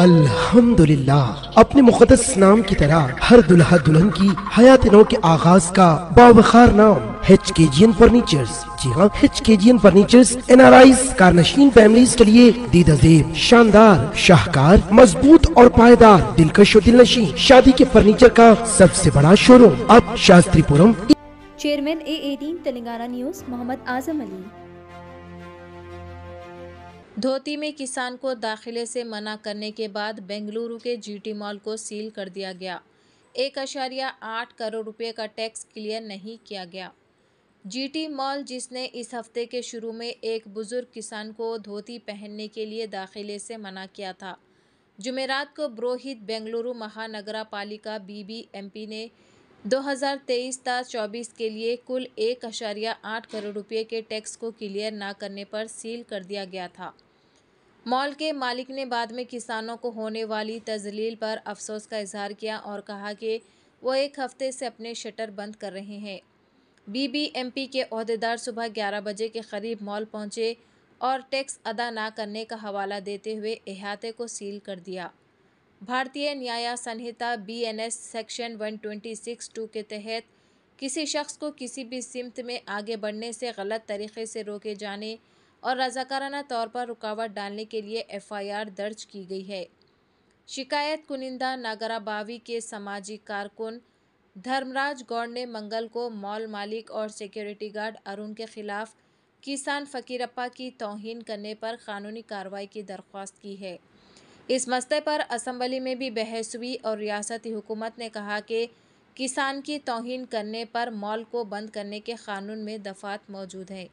अल्हम्दुलिल्लाह अपने मुकदस नाम की तरह हर दुल्हा दुल्हन की हयात नौ के आगाज का बावखार नाम H K G N furnitures जी हाँ H K G N furniture N R I कारनशीन फैमिली के लिए दीदाजेब शानदार शाहकार मजबूत और पायदार दिलकश और दिलनशी शादी के फर्नीचर का सबसे बड़ा शोरूम अब Shastripuram chairman A eighteen Telangana news Mohammad Azam Ali धोती में किसान को दाखिले से मना करने के बाद बेंगलुरु के जीटी मॉल को सील कर दिया गया एक अशारिया आठ करोड़ रुपए का टैक्स क्लियर नहीं किया गया जीटी मॉल जिसने इस हफ्ते के शुरू में एक बुजुर्ग किसान को धोती पहनने के लिए दाखिले से मना किया था जुमेरात को ब्रोहित बेंगलुरु महानगरा पालिका बी बी एम पी ने तेईस तथा चौबीस के लिए कुल एक अशारिया आठ करोड़ रुपये के टैक्स को क्लियर ना करने पर सील कर दिया गया था मॉल के मालिक ने बाद में किसानों को होने वाली तजलील पर अफसोस का इजहार किया और कहा कि वो एक हफ्ते से अपने शटर बंद कर रहे हैं बीबीएमपी के अहदेदार सुबह 11 बजे के करीब मॉल पहुंचे और टैक्स अदा ना करने का हवाला देते हुए अहाते को सील कर दिया Bharatiya Nyaya Sanhita BNS section six two के तहत किसी शख्स को किसी भी सिमत में आगे बढ़ने से गलत तरीके से रोके जाने और रजाकाराना तौर पर रुकावट डालने के लिए एफआईआर दर्ज की गई है शिकायत कुनिंदा नागराबावी के सामाजिक कारकुन धर्मराज गौड़ ने मंगल को मॉल मालिक और सिक्योरिटी गार्ड अरुण के खिलाफ किसान फ़कीरप्पा की तोहन करने पर कानूनी कार्रवाई की दरख्वास्त की है इस मसले पर असम्बली में भी बहस हुई और रियासती हुकूमत ने कहा कि किसान की तोहन करने पर मॉल को बंद करने के कानून में दफात मौजूद है